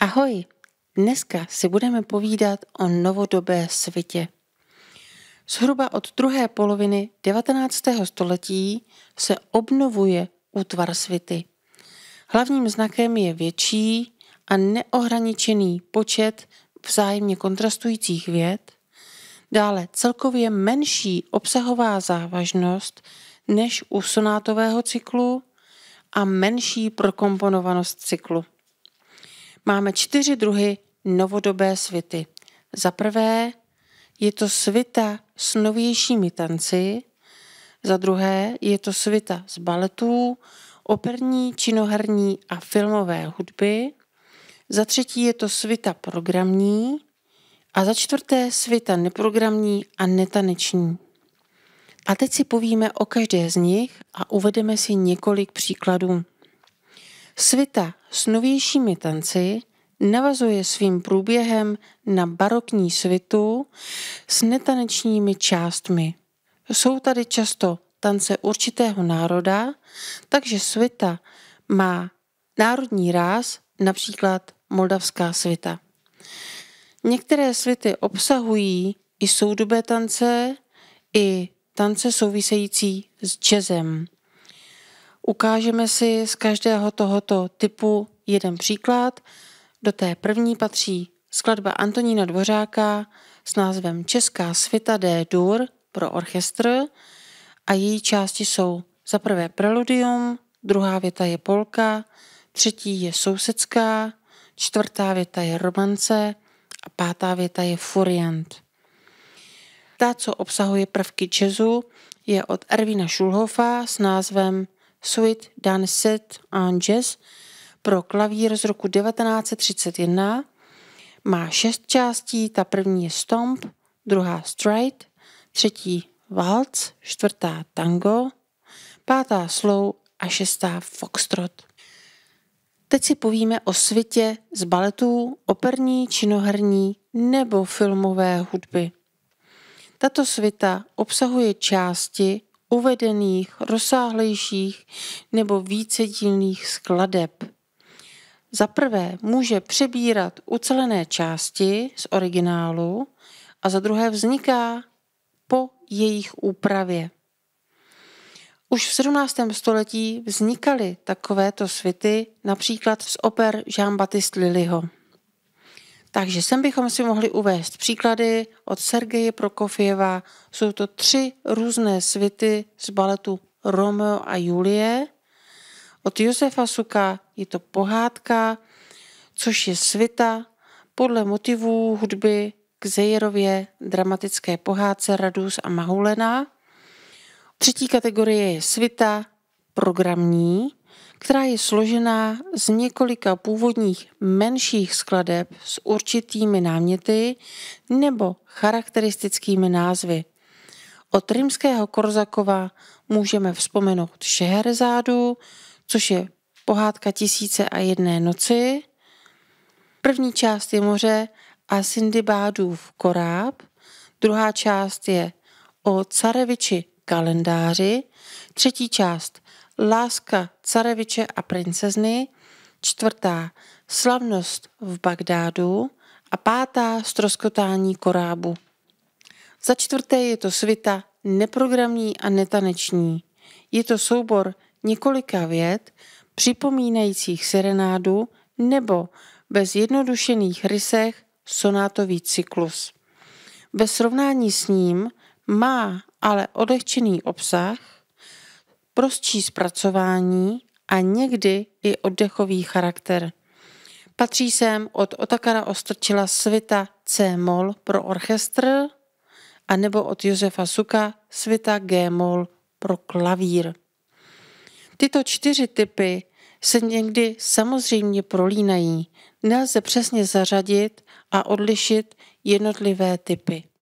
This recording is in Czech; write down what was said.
Ahoj, dneska si budeme povídat o novodobé světě. Zhruba od druhé poloviny 19. století se obnovuje útvar svity. Hlavním znakem je větší a neohraničený počet vzájemně kontrastujících věd, dále celkově menší obsahová závažnost než u sonátového cyklu a menší prokomponovanost cyklu máme čtyři druhy novodobé svity. Za prvé je to svita s novějšími tanci, za druhé je to svita z baletů, operní, činoherní a filmové hudby, za třetí je to svita programní a za čtvrté svita neprogramní a netaneční. A teď si povíme o každé z nich a uvedeme si několik příkladů. Svita s novějšími tanci navazuje svým průběhem na barokní svitu s netanečními částmi. Jsou tady často tance určitého národa, takže svita má národní ráz, například moldavská svita. Některé svity obsahují i soudobé tance, i tance související s jazzem. Ukážeme si z každého tohoto typu jeden příklad. Do té první patří skladba Antonína Dvořáka s názvem Česká svita D. dur pro orchestr a její části jsou za prvé preludium, druhá věta je polka, třetí je sousedská, čtvrtá věta je romance a pátá věta je furiant. Ta, co obsahuje prvky čezu je od Ervina Šulhofa s názvem suite Dancet Angels pro klavír z roku 1931. Má šest částí, ta první je stomp, druhá stride, třetí waltz, čtvrtá tango, pátá slow a šestá foxtrot. Teď si povíme o světě z baletů, operní, činoherní nebo filmové hudby. Tato svita obsahuje části uvedených, rozsáhlejších nebo vícedílných skladeb. Za prvé může přebírat ucelené části z originálu a za druhé vzniká po jejich úpravě. Už v 17. století vznikaly takovéto svity například z oper Jean-Baptiste Lillyho. Takže sem bychom si mohli uvést příklady od Sergeje Prokofjeva. Jsou to tři různé svity z baletu Romeo a Julie. Od Josefa Suka je to pohádka, což je svita podle motivů hudby k Zejerově dramatické pohádce Radus a Mahulena. Třetí kategorie je svita programní, která je složená z několika původních menších skladeb s určitými náměty nebo charakteristickými názvy. Od rimského Korzakova můžeme vzpomenout Šeherzádu, což je pohádka tisíce a jedné noci. První část je moře a Sindibádův koráb, druhá část je o careviči kalendáři, třetí část Láska careviče a princezny, čtvrtá slavnost v Bagdádu a pátá stroskotání korábu. Za čtvrté je to svita neprogramní a netaneční. Je to soubor několika věd, připomínajících serenádu nebo bez jednodušených rysech sonátový cyklus. Ve srovnání s ním má ale odehčený obsah, prostší zpracování a někdy i oddechový charakter. Patří sem od Otakara Ostrčila svita C-mol pro orchestr a nebo od Josefa Suka svita G-mol pro klavír. Tyto čtyři typy se někdy samozřejmě prolínají. Nelze přesně zařadit a odlišit jednotlivé typy.